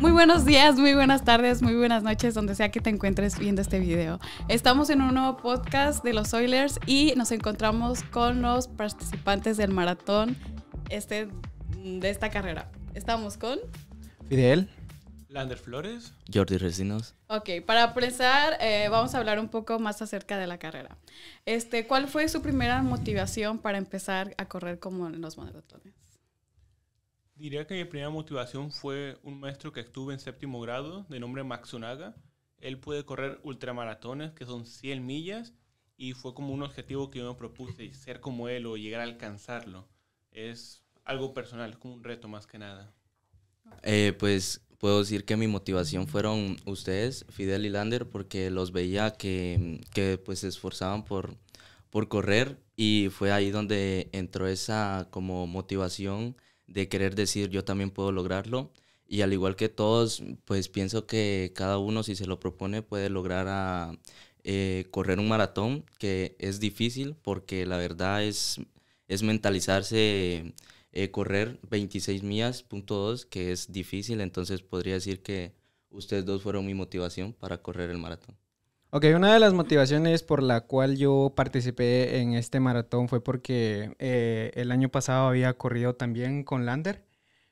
Muy buenos días, muy buenas tardes, muy buenas noches, donde sea que te encuentres viendo este video. Estamos en un nuevo podcast de los Oilers y nos encontramos con los participantes del maratón este, de esta carrera. Estamos con Fidel. Lander Flores. Jordi Resinos. Ok, para empezar, eh, vamos a hablar un poco más acerca de la carrera. Este, ¿Cuál fue su primera motivación para empezar a correr como en los maratones? Diría que mi primera motivación fue un maestro que estuve en séptimo grado, de nombre Maxunaga. Él puede correr ultramaratones, que son 100 millas, y fue como un objetivo que yo me propuse, ser como él o llegar a alcanzarlo. Es algo personal, como un reto más que nada. Eh, pues puedo decir que mi motivación fueron ustedes, Fidel y Lander, porque los veía que, que pues se esforzaban por, por correr y fue ahí donde entró esa como motivación de querer decir yo también puedo lograrlo y al igual que todos pues pienso que cada uno si se lo propone puede lograr a, eh, correr un maratón que es difícil porque la verdad es, es mentalizarse eh, correr 26 millas, punto 2, que es difícil, entonces podría decir que ustedes dos fueron mi motivación para correr el maratón. Ok, una de las motivaciones por la cual yo participé en este maratón fue porque eh, el año pasado había corrido también con Lander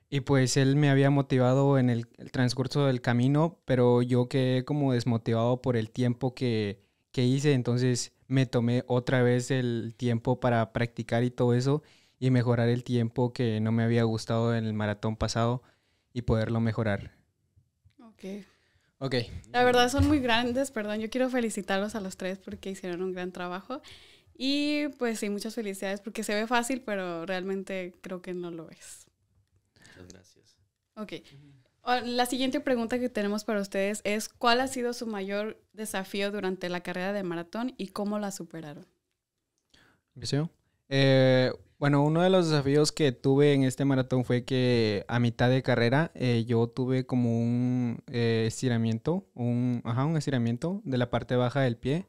y pues él me había motivado en el, transcurso del camino, pero yo quedé como desmotivado por el tiempo que, que hice, entonces me tomé otra vez el tiempo para practicar y todo eso y mejorar el tiempo que no me había gustado en el maratón pasado y poderlo mejorar. Ok. Ok. La verdad son muy grandes, perdón. Yo quiero felicitarlos a los tres porque hicieron un gran trabajo. Y pues sí, muchas felicidades porque se ve fácil, pero realmente creo que no lo es. Muchas gracias. Ok. Ah, la siguiente pregunta que tenemos para ustedes es, ¿cuál ha sido su mayor desafío durante la carrera de maratón y cómo la superaron? Eh, bueno, uno de los desafíos que tuve en este maratón fue que a mitad de carrera eh, yo tuve como un eh, estiramiento, un, ajá, un estiramiento de la parte baja del pie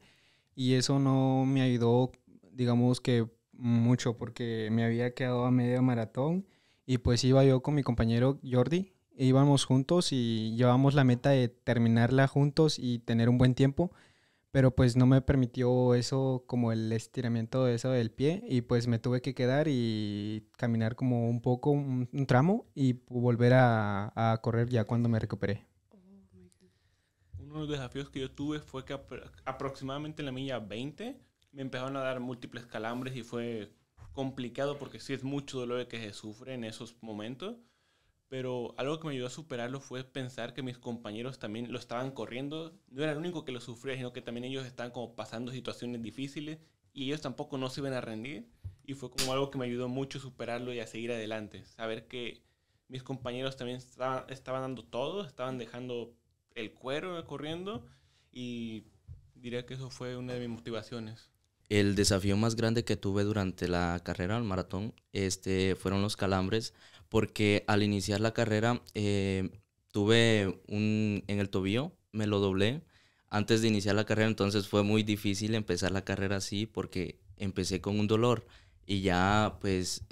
y eso no me ayudó, digamos que mucho porque me había quedado a medio maratón y pues iba yo con mi compañero Jordi, íbamos juntos y llevamos la meta de terminarla juntos y tener un buen tiempo pero pues no me permitió eso como el estiramiento de eso del pie y pues me tuve que quedar y caminar como un poco, un, tramo y volver a, correr ya cuando me recuperé. Uno de los desafíos que yo tuve fue que aproximadamente en la milla 20 me empezaron a dar múltiples calambres y fue complicado porque sí es mucho dolor que se sufre en esos momentos pero algo que me ayudó a superarlo fue pensar que mis compañeros también lo estaban corriendo. No era el único que lo sufría, sino que también ellos estaban como pasando situaciones difíciles y ellos tampoco no se iban a rendir. Y fue como algo que me ayudó mucho a superarlo y a seguir adelante. Saber que mis compañeros también estaban, estaban dando todo, estaban dejando el cuero corriendo y diría que eso fue una de mis motivaciones el desafío más grande que tuve durante la carrera al maratón este, fueron los calambres, porque al iniciar la carrera eh, tuve un en el tobillo, me lo doblé antes de iniciar la carrera, entonces fue muy difícil empezar la carrera así porque empecé con un dolor y ya pues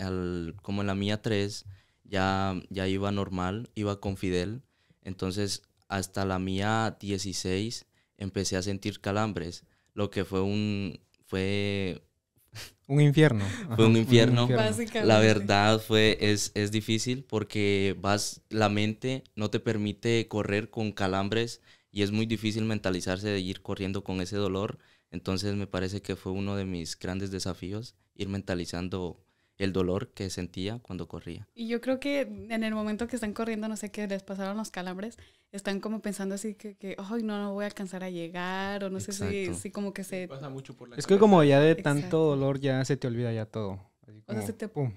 como en la mía 3 ya, ya iba normal, iba con Fidel, entonces hasta la mía 16 empecé a sentir calambres, lo que fue un, fue... Un infierno. fue un infierno. La verdad fue, es, es difícil porque vas, la mente no te permite correr con calambres y es muy difícil mentalizarse de ir corriendo con ese dolor. Entonces me parece que fue uno de mis grandes desafíos ir mentalizando el dolor que sentía cuando corría. Y yo creo que en el momento que están corriendo, no sé qué, les pasaron los calambres, están como pensando así que, que ay, no, no voy a alcanzar a llegar, o no sé si, como que se... es que como ya de tanto dolor ya se te olvida ya todo. o sea, se te... Pum,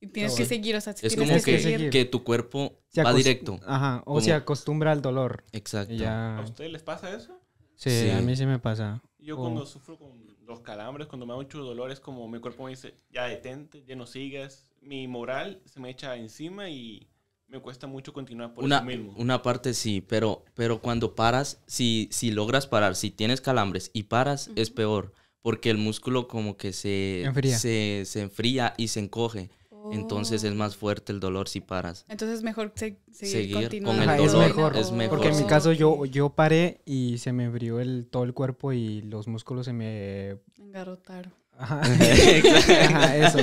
Y tienes que seguir, o sea, es como que, que, tu cuerpo se va directo. Ajá, o se acostumbra al dolor. Exacto. ¿A ustedes les pasa eso? sí, a mí sí me pasa. Yo oh. cuando sufro con los calambres, cuando me da mucho dolor, es como mi cuerpo me dice, ya detente, ya no sigas. Mi moral se me echa encima y me cuesta mucho continuar por una, mismo. Una parte sí, pero, pero cuando paras, si, si logras parar, si tienes calambres y paras, es peor. Porque el músculo como que se Se, se enfría y se encoge. Entonces es más fuerte el dolor si paras. Entonces es mejor seguir, con el dolor. Es mejor, Porque en mi caso yo, yo paré y se me abrió todo el cuerpo y los músculos se me... Engarrotaron. Ajá. eso.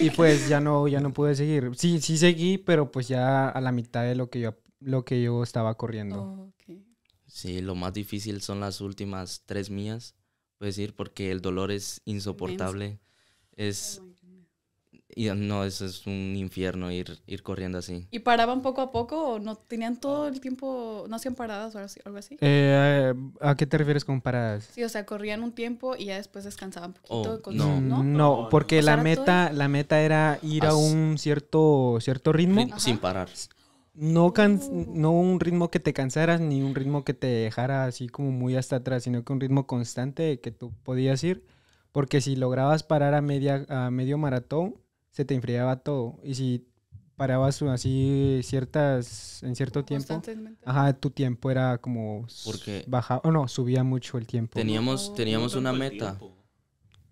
Y pues ya no, ya no pude seguir. Sí, sí seguí, pero pues ya a la mitad de lo que yo, lo que yo estaba corriendo. Sí, lo más difícil son las últimas tres mías. puedes decir, porque el dolor es insoportable. Es, oh y no, eso es un infierno ir, ir corriendo así. ¿Y paraban poco a poco o no tenían todo el tiempo, no hacían paradas o algo así? Eh, ¿A qué te refieres con paradas? Sí, o sea, corrían un tiempo y ya después descansaban un poquito. Oh, no. no. no. porque la meta, la meta era ir a un cierto, cierto ritmo. Sin parar. No, can, uh. no un ritmo que te cansaras ni un ritmo que te dejara así como muy hasta atrás, sino que un ritmo constante que tú podías ir. Porque si lograbas parar a, media, a medio maratón, se te enfriaba todo. Y si parabas así ciertas, en cierto tiempo, ajá, tu tiempo era como bajaba, o no, subía mucho el tiempo. Teníamos, oh. teníamos una meta.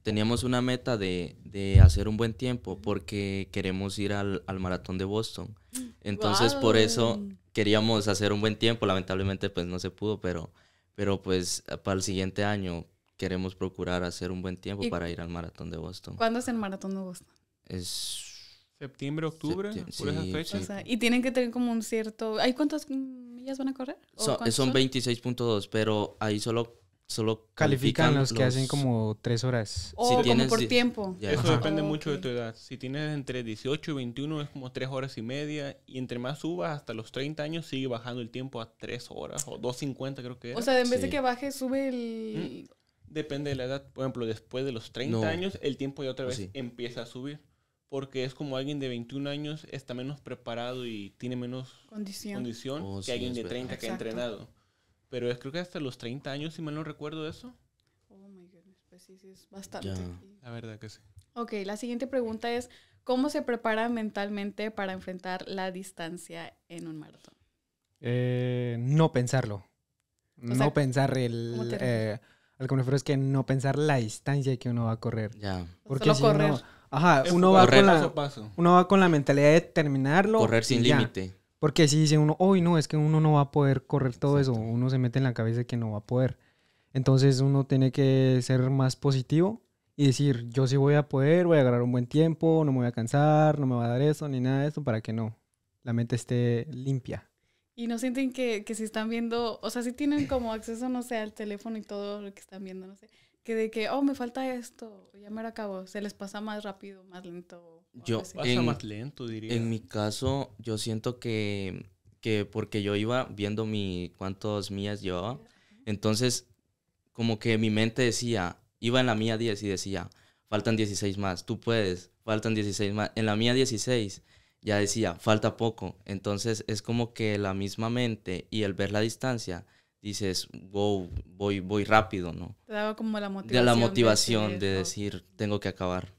Teníamos una meta de, hacer un buen tiempo porque queremos ir al, maratón de Boston. Entonces, por eso queríamos hacer un buen tiempo. Lamentablemente, pues no se pudo, pero, pero pues para el siguiente año queremos procurar hacer un buen tiempo para ir al maratón de Boston. ¿Cuándo es el maratón de Boston? es... Septiembre, octubre, por esas fechas. y tienen que tener como un cierto... ¿Hay cuántas millas van a correr? son 26.2, pero ahí solo solo califican, los, que hacen como tres horas. O si como por tiempo. Eso depende ah, mucho de tu edad. Si tienes entre 18 y 21 es como tres horas y media. Y entre más subas hasta los 30 años sigue bajando el tiempo a tres horas o 2.50 creo que. es O sea, en vez de que baje, sube el... Mm. Depende de la edad. Por ejemplo, después de los 30 años el tiempo ya otra oh, vez empieza a subir porque es como alguien de 21 años está menos preparado y tiene menos condición, oh, que alguien de 30 que ha entrenado. Pero es creo que hasta los 30 años, si mal no recuerdo eso. Oh my goodness, pues sí, sí, es bastante. La verdad que sí. Ok, la siguiente pregunta es, ¿cómo se prepara mentalmente para enfrentar la distancia en un maratón? Eh, no pensarlo. no pensar el... Algo eh, al que me es que no pensar la distancia que uno va a correr. Ya. Porque Ajá, uno va, con la, uno va con la mentalidad de terminarlo. Correr sin límite. Porque si dice uno, hoy no, es que uno no va a poder correr todo eso, uno se mete en la cabeza que no va a poder. Entonces uno tiene que ser más positivo y decir, yo sí voy a poder, voy a agarrar un buen tiempo, no me voy a cansar, no me va a dar eso, ni nada de eso, para que no, la mente esté limpia. Y no sienten que, que si están viendo, o sea, si tienen como acceso, no sé, al teléfono y todo lo que están viendo, no sé, que de que, oh, me falta esto, ya me lo acabo, se les pasa más rápido, más lento. Yo, pasa más lento, diría. En mi caso, yo siento que, que porque yo iba viendo mi cuántos mías llevaba, entonces como que mi mente decía, iba en la mía 10 y decía, faltan 16 más, tú puedes, faltan 16 más. En la mía 16 ya decía, falta poco. Entonces es como que la misma mente y el ver la distancia dices, wow, voy, voy rápido, ¿no? Te daba como la motivación. De la motivación de, decir, tengo que acabar.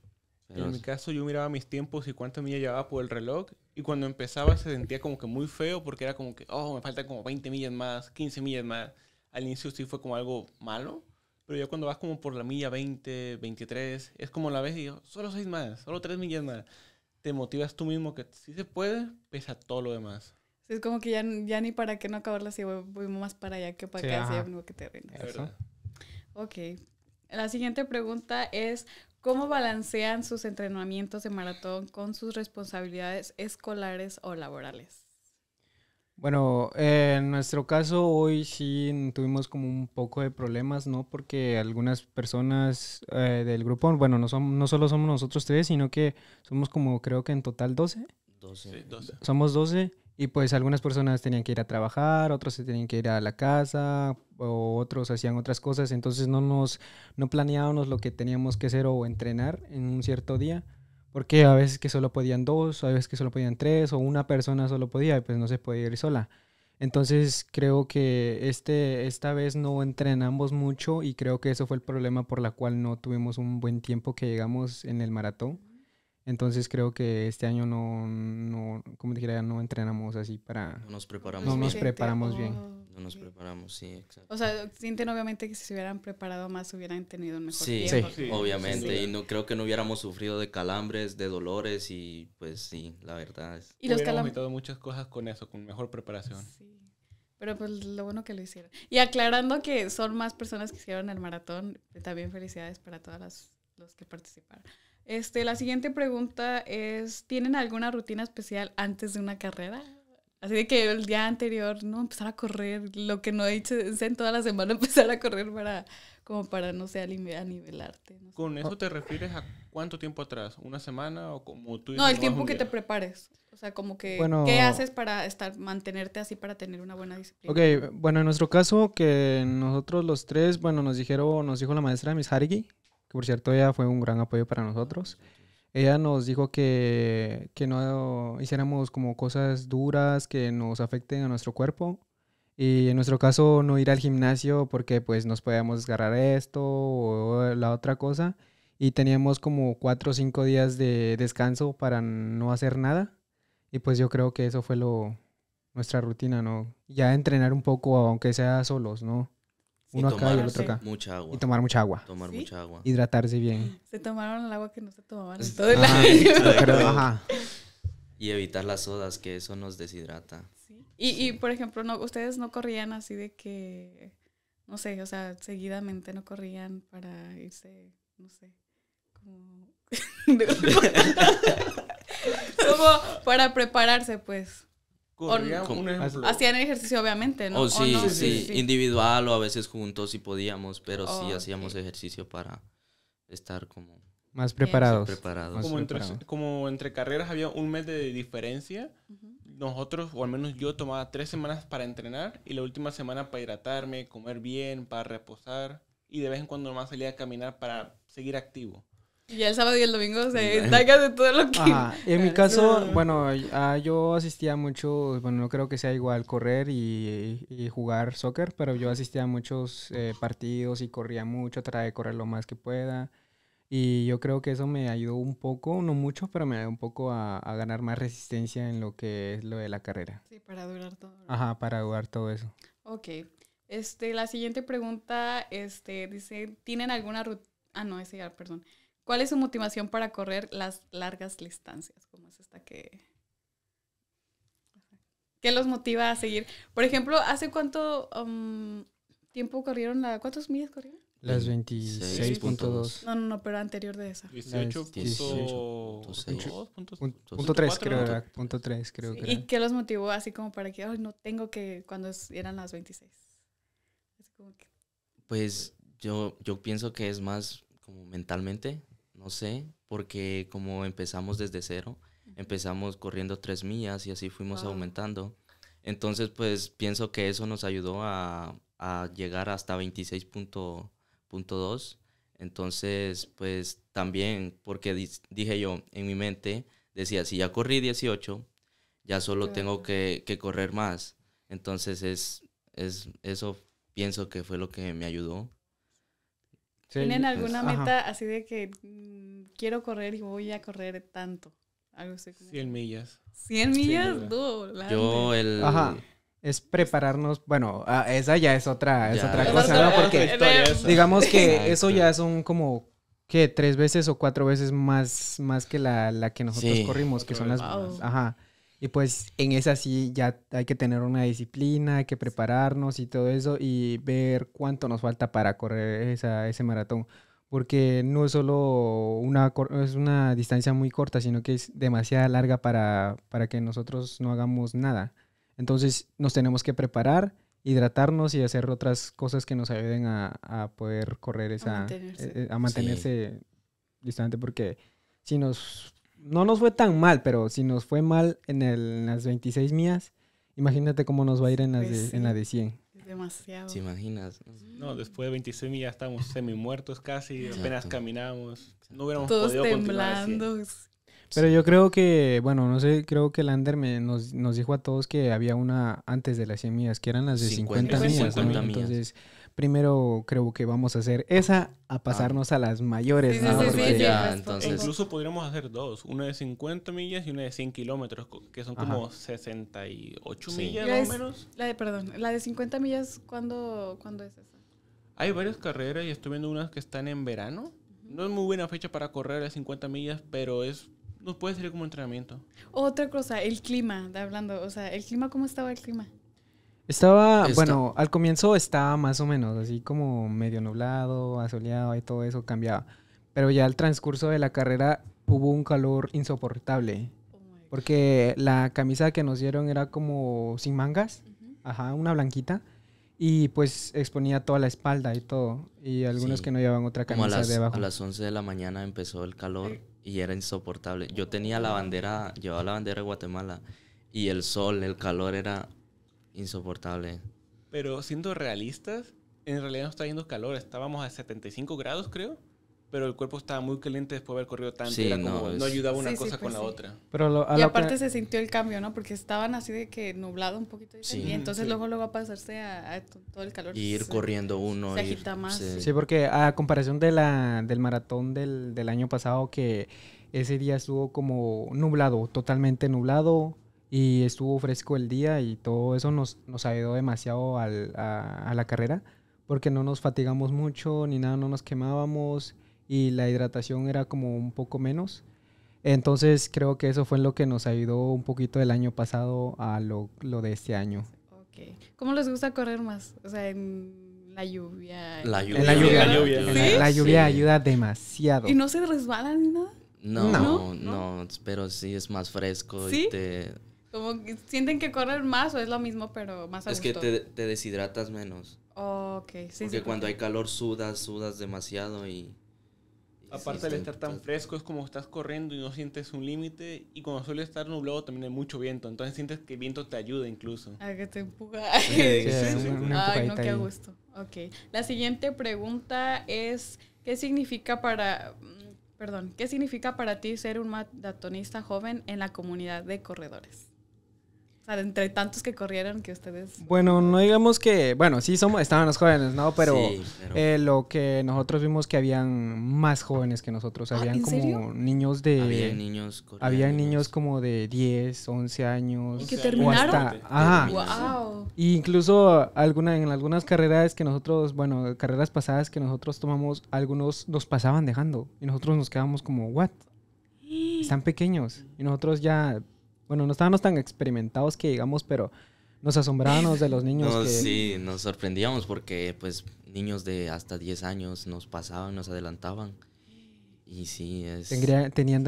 en mi caso yo miraba mis tiempos y cuántas millas llevaba por el reloj y cuando empezaba se sentía como que muy feo porque era como que, oh, me faltan como 20 millas más, 15 millas más. Al inicio sí fue como algo malo, pero ya cuando vas como por la milla 20, 23, es como la vez y yo, solo 6 más, solo 3 millas más. Te motivas tú mismo que si se puede, pesa todo lo demás. Es como que ya, ya ni para qué no acabarla si voy, más para allá que para acá, si algo que te rindas. Ok. La siguiente pregunta es, ¿cómo balancean sus entrenamientos de maratón con sus responsabilidades escolares o laborales? Bueno, eh, en nuestro caso hoy sí tuvimos como un poco de problemas, ¿no? Porque algunas personas eh, del grupo, bueno, no, son, no solo somos nosotros tres, sino que somos como creo que en total 12. 12. 12. Somos 12 y pues algunas personas tenían que ir a trabajar, otros se tenían que ir a la casa, o otros hacían otras cosas, entonces no nos planeábamos lo que teníamos que hacer o entrenar en un cierto día, porque a veces que solo podían dos, a veces que solo podían tres, o una persona solo podía, pues no se podía ir sola. Entonces creo que este, esta vez no entrenamos mucho y creo que eso fue el problema por la cual no tuvimos un buen tiempo que llegamos en el maratón entonces creo que este año no, como dijera, no entrenamos así para... No nos preparamos No nos preparamos bien. No nos preparamos, sí, exacto. O sea, sienten obviamente que si se hubieran preparado más hubieran tenido un mejor tiempo. Sí, obviamente. Y no creo que no hubiéramos sufrido de calambres, de dolores y pues sí, la verdad es... Y los calambres... muchas cosas con eso, con mejor preparación. Sí. Pero pues lo bueno que lo hicieron. Y aclarando que son más personas que hicieron el maratón, también felicidades para todas los que participaron. Este, la siguiente pregunta es, ¿tienen alguna rutina especial antes de una carrera? Así de que el día anterior, no, empezar a correr, lo que no he dicho en toda la semana, empezar a correr para, como para, no sé, a nivelarte. ¿Con eso te refieres a cuánto tiempo atrás? ¿Una semana o como tú? No, el tiempo que te prepares. O sea, como que, ¿qué haces para estar, mantenerte así para tener una buena disciplina? Ok, bueno, en nuestro caso, que nosotros los tres, bueno, nos dijeron, nos dijo la maestra Miss Harigi, que por cierto ella fue un gran apoyo para nosotros. Ella nos dijo que, que no hiciéramos como cosas duras que nos afecten a nuestro cuerpo. Y en nuestro caso no ir al gimnasio porque pues nos podíamos desgarrar esto o la otra cosa. Y teníamos como cuatro o cinco días de descanso para no hacer nada. Y pues yo creo que eso fue lo, nuestra rutina, ¿no? Ya entrenar un poco, aunque sea solos, ¿no? uno y acá Y tomar mucha agua. Tomar mucha agua. Hidratarse bien. Se tomaron el agua que no se tomaban todo el ah, Y evitar las sodas, que eso nos deshidrata. Y, por ejemplo, no, ustedes no corrían así de que, no sé, o sea, seguidamente no corrían para irse, no sé, como para prepararse, pues. Hacían ejercicio, obviamente, ¿no? ¿O Sí, sí, individual o a veces juntos si podíamos, pero sí hacíamos ejercicio para estar como... Más preparados. como, entre, carreras había un mes de diferencia, nosotros, o al menos yo, tomaba tres semanas para entrenar y la última semana para hidratarme, comer bien, para reposar y de vez en cuando más salía a caminar para seguir activo. Y el sábado y el domingo se destaca de todo lo que... En mi caso, bueno, ah, yo asistía mucho, bueno, no creo que sea igual correr y, jugar soccer, pero yo asistía a muchos eh, partidos y corría mucho, traté de correr lo más que pueda. Y yo creo que eso me ayudó un poco, no mucho, pero me ayudó un poco a, a ganar más resistencia en lo que es lo de la carrera. Sí, para durar todo. Ajá, para durar todo eso. Ok. Este, la siguiente pregunta, este, dice, ¿tienen alguna rutina? Ah, no, ese ya, perdón. ¿Cuál es su motivación para correr las largas distancias? Como es esta que... ¿Qué los motiva a seguir? Por ejemplo, ¿hace cuánto um, tiempo corrieron la... ¿Cuántos millas corrieron? Las 26.2. No, no, no, pero anterior de esa. creo, 3, creo que era. ¿Y qué los motivó así como para que, ay, no tengo que, cuando eran las 26? Pues yo, yo pienso que es más como mentalmente, no sé, porque como empezamos desde cero, empezamos corriendo tres millas y así fuimos aumentando. Entonces, pues pienso que eso nos ayudó a, llegar hasta 26.2. Entonces, pues también, porque dije yo en mi mente, decía, si ya corrí 18, ya solo tengo que, correr más. Entonces, es, es, eso pienso que fue lo que me ayudó ¿Tienen alguna meta así de que mm, quiero correr y voy a correr tanto? Algo 100 millas. 100 millas, duro. Yo el... Ajá. Es prepararnos, bueno, ah, esa ya es otra, es otra cosa, ¿no? Porque digamos que eso ya son como ¿qué? tres veces o cuatro veces más, más que la, que nosotros corrimos, que son las... Ajá. Y pues en esa sí ya hay que tener una disciplina, hay que prepararnos y todo eso y ver cuánto nos falta para correr esa, ese maratón. Porque no es solo una, es una distancia muy corta, sino que es demasiado larga para, para que nosotros no hagamos nada. Entonces nos tenemos que preparar, hidratarnos y hacer otras cosas que nos ayuden a, a poder correr esa... Eh, eh, a mantenerse, a mantenerse distante porque si nos no nos fue tan mal, pero si nos fue mal en, las 26 millas, imagínate cómo nos va a ir en, pues la de 100. demasiado. ¿Te imaginas? No, después de 26 millas estamos semi muertos casi, apenas caminamos, No hubiéramos Todos podido temblando. Pero yo creo que, bueno, no sé, creo que Lander me, nos, dijo a todos que había una antes de las 100 millas, que eran las de 50, millas primero creo que vamos a hacer esa a ah. pasarnos a las mayores. Incluso podríamos hacer dos, una de 50 millas y una de 100 kilómetros, que son como 68 millas o menos. La de, perdón, la de 50 millas, ¿cuándo, ¿cuándo es esa? Hay varias carreras y estoy viendo unas que están en verano. No es muy buena fecha para correr las 50 millas, pero es nos puede servir como entrenamiento. Otra cosa, el clima, hablando, o sea, el clima, ¿cómo estaba el clima? Estaba, bueno, al comienzo estaba más o menos, así como medio nublado, asoleado y todo eso cambiaba. Pero ya al transcurso de la carrera hubo un calor insoportable. Oh porque la camisa que nos dieron era como sin mangas, ajá, una blanquita. Y pues exponía toda la espalda y todo. Y algunos que no llevaban otra camisa a las, debajo. A las 11 de la mañana empezó el calor y era insoportable. Yo tenía la bandera, llevaba la bandera de Guatemala y el sol, el calor era insoportable. Pero siendo realistas, en realidad nos está yendo calor. Estábamos a 75 grados, creo. Pero el cuerpo estaba muy caliente después de haber corrido tanto. Sí, no, como, no ayudaba una cosa con pues la otra. Pero a y aparte se sintió el cambio, ¿no? Porque estaban así de que nublado un poquito. Y entonces luego luego va a pasarse a, todo el calor. ir corriendo uno. Se agita más. Sí. porque a comparación de la, del maratón del, del año pasado, que ese día estuvo como nublado, totalmente nublado y estuvo fresco el día y todo eso nos, nos ayudó demasiado al, a, la carrera porque no nos fatigamos mucho ni nada, no nos quemábamos y la hidratación era como un poco menos. Entonces creo que eso fue lo que nos ayudó un poquito del año pasado a lo, lo de este año. Okay. ¿Cómo les gusta correr más? O sea, en la lluvia. La lluvia. En la lluvia, la lluvia. ayuda demasiado. ¿Y no se resbalan ni nada? No no, pero sí es más fresco y te como sienten que corren más o es lo mismo, pero más a Es que te, deshidratas menos. Oh, ok, Porque cuando hay calor sudas, sudas demasiado y. Aparte de estar tan fresco, es como estás corriendo y no sientes un límite. Y cuando suele estar nublado, también hay mucho viento. Entonces sientes que el viento te ayuda incluso. A que te empuja. Sí, Ay, no, qué gusto. Ok. La siguiente pregunta es: ¿qué significa para. Mm, perdón, ¿qué significa para ti ser un matatonista joven en la comunidad de corredores? entre tantos que corrieron que ustedes... Bueno, no digamos que... Bueno, sí somos, estaban los jóvenes, ¿no? Pero, eh, lo que nosotros vimos que habían más jóvenes que nosotros. Ah, habían como niños de... Había niños... Habían niños como de 10, 11 años. ¿Y que terminaron? Hasta, ajá. Wow. incluso alguna, en algunas carreras que nosotros... Bueno, carreras pasadas que nosotros tomamos, algunos nos pasaban dejando. Y nosotros nos quedamos como, ¿what? Están pequeños. Y nosotros ya bueno, no estábamos tan experimentados que digamos, pero nos asombrábamos de los niños. Sí, nos sorprendíamos porque pues niños de hasta 10 años nos pasaban, nos adelantaban. Y sí, es... tenían,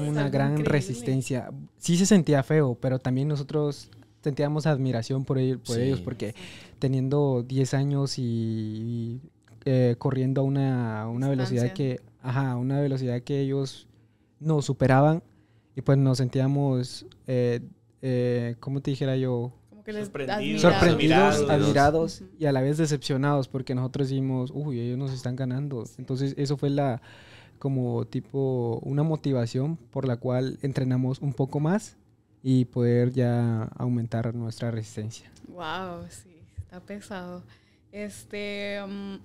una gran resistencia. Sí se sentía feo, pero también nosotros sentíamos admiración por, ellos, por ellos porque teniendo 10 años y, eh, corriendo a una, una velocidad que... Ajá, una velocidad que ellos nos superaban, y pues nos sentíamos, eh, eh ¿cómo te dijera yo? sorprendidos, admirados, y a la vez decepcionados porque nosotros dijimos, uy, ellos nos están ganando. Entonces eso fue la como tipo una motivación por la cual entrenamos un poco más y poder ya aumentar nuestra resistencia. Wow, sí, está pesado. Este, mm,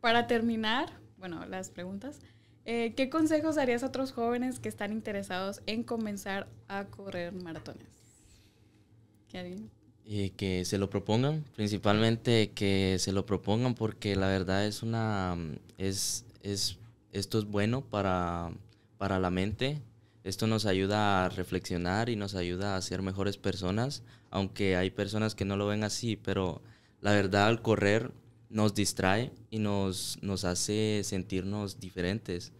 para terminar, bueno, las preguntas. Eh, ¿Qué consejos darías a otros jóvenes que están interesados en comenzar a correr maratones? Eh, que se lo propongan, principalmente que se lo propongan porque la verdad es una, es, es, esto es bueno para, para la mente, esto nos ayuda a reflexionar y nos ayuda a ser mejores personas, aunque hay personas que no lo ven así, pero la verdad al correr nos distrae y nos, nos hace sentirnos diferentes.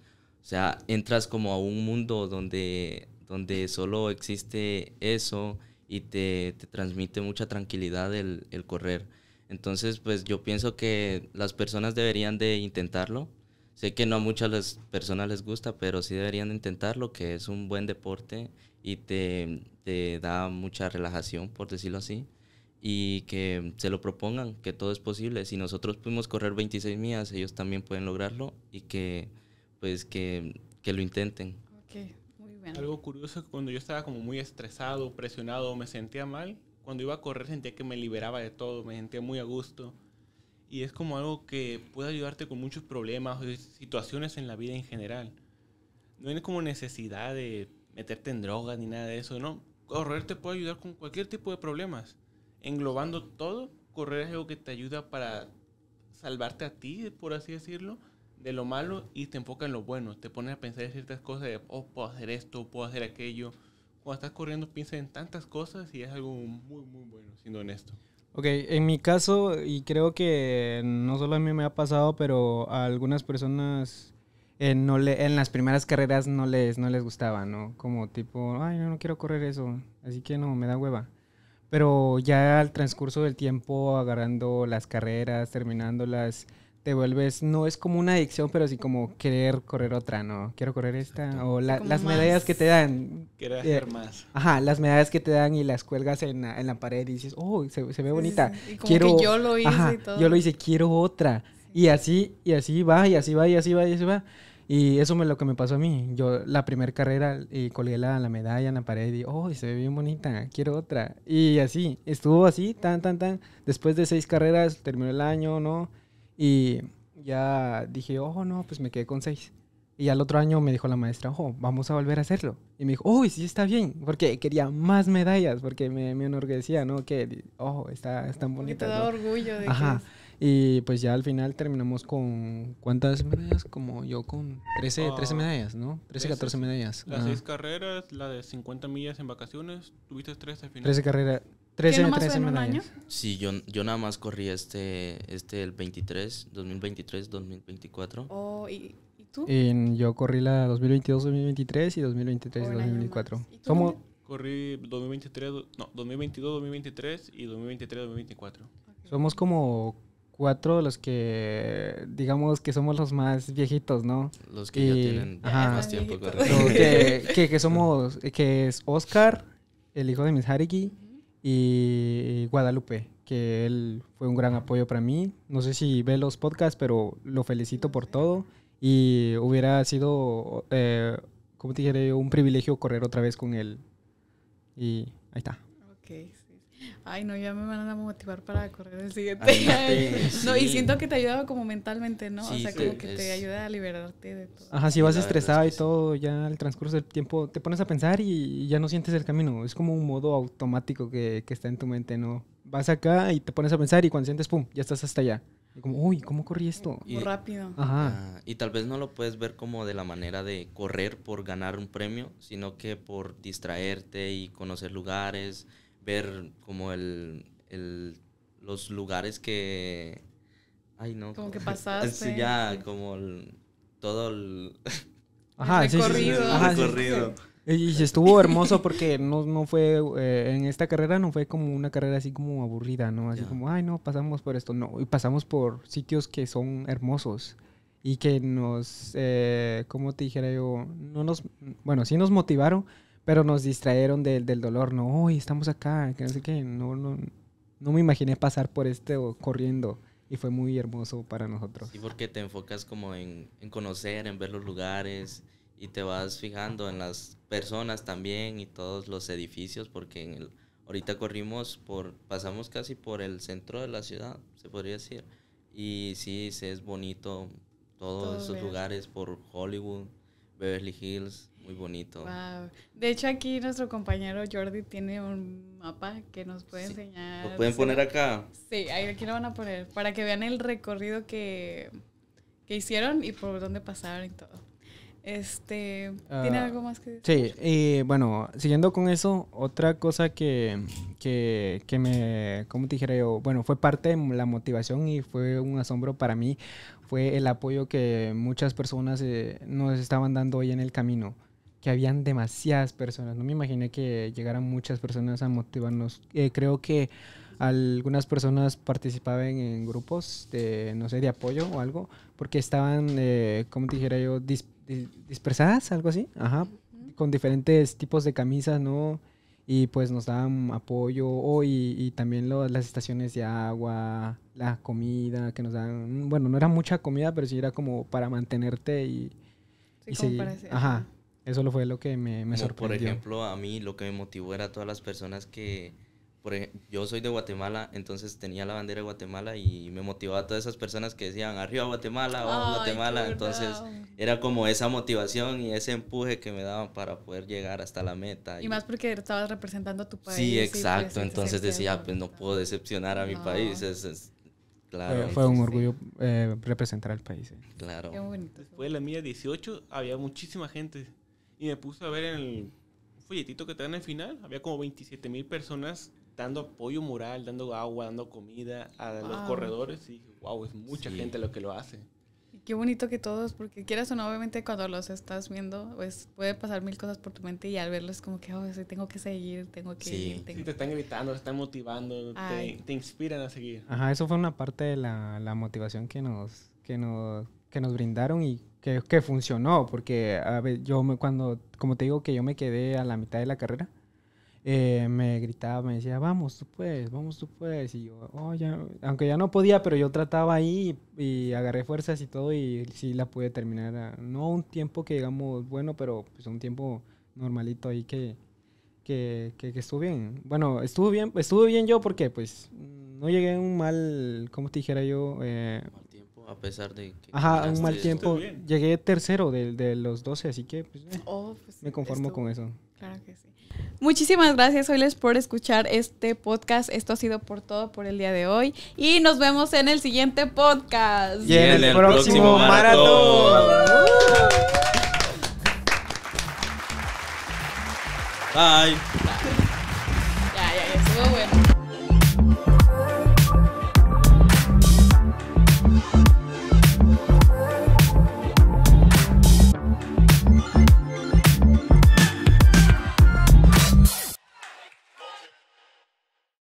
O sea, entras como a un mundo donde, donde solo existe eso y te, transmite mucha tranquilidad el, correr. Entonces, pues yo pienso que las personas deberían de intentarlo. Sé que no a muchas personas les gusta, pero sí deberían intentarlo, que es un buen deporte y te, te da mucha relajación, por decirlo así y que se lo propongan, que todo es posible. Si nosotros pudimos correr 26 millas, ellos también pueden lograrlo y que pues que, lo intenten. muy bien. Algo curioso que cuando yo estaba como muy estresado, presionado, me sentía mal, cuando iba a correr sentía que me liberaba de todo, me sentía muy a gusto. Y es como algo que puede ayudarte con muchos problemas o situaciones en la vida en general. No tienes como necesidad de meterte en drogas ni nada de eso, ¿no? Correr te puede ayudar con cualquier tipo de problemas. Englobando todo, correr es algo que te ayuda para salvarte a ti, por así decirlo, de lo malo y te enfoca en lo bueno. Te pones a pensar en ciertas cosas de, oh, puedo hacer esto, puedo hacer aquello. Cuando estás corriendo piensas en tantas cosas y es algo muy, muy bueno, siendo honesto. Ok, en mi caso, y creo que no solo a mí me ha pasado, pero a algunas personas eh, no le, en las primeras carreras no les, no les gustaba, ¿no? Como tipo, ay, no, no quiero correr eso, así que no, me da hueva. Pero ya al transcurso del tiempo, agarrando las carreras, terminándolas, te vuelves, no es como una adicción, pero sí como querer correr otra, ¿no? Quiero correr esta. O las medallas que te dan. Quiero eh, hacer más. Ajá, las medallas que te dan y las cuelgas en la, en la pared y dices, oh, se, ve bonita. Y como quiero, que yo lo hice y todo. Yo lo hice, quiero otra. Y así, y así va, y así va, y así va, y así va. Y eso es lo que me pasó a mí. Yo la primera carrera y eh, colgué la, medalla en la pared y, oh, se ve bien bonita, quiero otra. Y así, estuvo así, tan, tan, tan. Después de seis carreras, terminó el año, ¿no? Y ya dije, ojo, oh, no, pues me quedé con seis. Y al otro año me dijo la maestra, ojo, oh, vamos a volver a hacerlo. Y me dijo, uy, sí está bien, porque quería más medallas, porque me, me enorgullecía, ¿no? Que, ojo, oh, está está, están bonitas. Te da orgullo de Ajá. y pues ya al final terminamos con, ¿cuántas medallas? Como yo con 13, 13 ah, medallas, ¿no? 13, 14 medallas. Las seis carreras, la de 50 millas en vacaciones, tuviste 13 al final. 13 carreras, tres nomás en Un año? Sí, yo, yo nada más corrí este, este el 23, 2023, 2024. Oh, ¿y, y tú? yo corrí la 2022, 2023 y 2023, 2024. Corrí 2023, no, 2022, 2023 y 2023, 2024. Somos como cuatro los que digamos que somos los más viejitos, ¿no? Los que ya tienen más tiempo Que, que, somos, que es Oscar, el hijo de Miss Hariki, y Guadalupe, que él fue un gran apoyo para mí. No sé si ve los podcasts, pero lo felicito por todo y hubiera sido, eh, como te dije, un privilegio correr otra vez con él. Y ahí está. Ay, no, ya me van a motivar para correr el siguiente. y siento que te ayudaba como mentalmente, ¿no? o sea, como que te ayuda a liberarte de todo. Ajá, si vas estresado y todo, ya al transcurso del tiempo te pones a pensar y ya no sientes el camino. Es como un modo automático que, que está en tu mente, ¿no? Vas acá y te pones a pensar y cuando sientes, pum, ya estás hasta allá. como, uy, ¿cómo corrí esto? Y, rápido. Ajá. Ah, y tal vez no lo puedes ver como de la manera de correr por ganar un premio, sino que por distraerte y conocer lugares ver como el, el los lugares que... Ay, no. Como que pasaste. ya, como todo el... Ajá, el recorrido. recorrido. Y estuvo hermoso porque no, no fue, eh, en esta carrera no fue como una carrera así como aburrida, ¿no? Así como, ay, no, pasamos por esto, no. Y pasamos por sitios que son hermosos y que nos, como eh, ¿cómo te dijera yo? No nos, bueno, sí nos motivaron, pero nos distrajeron del dolor. No, hoy estamos acá, que no sé qué. No, no, no me imaginé pasar por este corriendo. Y fue muy hermoso para nosotros. Sí, porque te enfocas como en, en conocer, en ver los lugares y te vas fijando en las personas también y todos los edificios, porque en ahorita corrimos por, pasamos casi por el centro de la ciudad, se podría decir. Y sí, sí es bonito todos esos lugares por Hollywood, Beverly Hills muy bonito. Wow. De hecho, aquí nuestro compañero Jordi tiene un mapa que nos puede enseñar. ¿Lo pueden poner acá? Sí, aquí lo van a poner para que vean el recorrido que, que hicieron y por dónde pasaron y todo. Este, ¿tiene ah, algo más que decir? Sí, y bueno, siguiendo con eso, otra cosa que, que, que me, ¿cómo te dijera yo? Bueno, fue parte de la motivación y fue un asombro para mí, fue el apoyo que muchas personas eh, nos estaban dando hoy en el camino habían demasiadas personas. No me imaginé que llegaran muchas personas a motivarnos. Eh, creo que algunas personas participaban en grupos de, no sé, de apoyo o algo, porque estaban, eh, como dijera yo, dispersadas, algo así, ajá, con diferentes tipos de camisas, ¿no? Y pues nos daban apoyo, y, también las estaciones de agua, la comida que nos dan. Bueno, no era mucha comida, pero sí era como para mantenerte y... ajá. Eso lo fue lo que me, me sorprendió. Por ejemplo, a mí lo que me motivó era todas las personas que... Por yo soy de Guatemala, entonces tenía la bandera de Guatemala y me motivaba a todas esas personas que decían, arriba Guatemala, vamos Guatemala. Entonces era como esa motivación y ese empuje que me daban para poder llegar hasta la meta. Y, más porque estabas representando a tu país. Sí, pues, exacto. entonces decía, pues no puedo decepcionar a mi país. Es, Claro, fue, un orgullo eh, representar al país. Eh. Claro. Qué bonito. Después de la mía 18 había muchísima gente. Y me puse a ver en el folletito que te dan al final, había como 27 mil personas dando apoyo moral, dando agua, dando comida a los corredores. Y wow, es mucha gente lo que lo hace. qué bonito que todos, porque quieras o no, obviamente cuando los estás viendo, pues puede pasar mil cosas por tu mente y al verlos como que, oh, sí, tengo que seguir, tengo que ir. Sí, te están invitando, te están motivando, te, te, inspiran a seguir. Ajá, eso fue una parte de la, la motivación que nos, que nos que nos brindaron y que, que funcionó, porque a ver, yo me, cuando, como te digo que yo me quedé a la mitad de la carrera, eh, me gritaba, me decía, vamos tú puedes, vamos tú puedes. Y yo, oh, aunque ya no podía, pero yo trataba ahí y, agarré fuerzas y todo y sí la pude terminar. no un tiempo que digamos bueno, pero pues un tiempo normalito ahí que, que, que, estuvo bien. Bueno, estuvo bien, estuvo bien yo porque pues no llegué en un mal, como te dijera yo, eh, a pesar de que... Ajá, un mal tiempo. Llegué tercero de, los 12, así que pues, oh, pues, me conformo con eso. Claro que sí. Muchísimas gracias, Oiles, por escuchar este podcast. Esto ha sido por todo por el día de hoy. Y nos vemos en el siguiente podcast. Y en, el, próximo, maratón. Bye.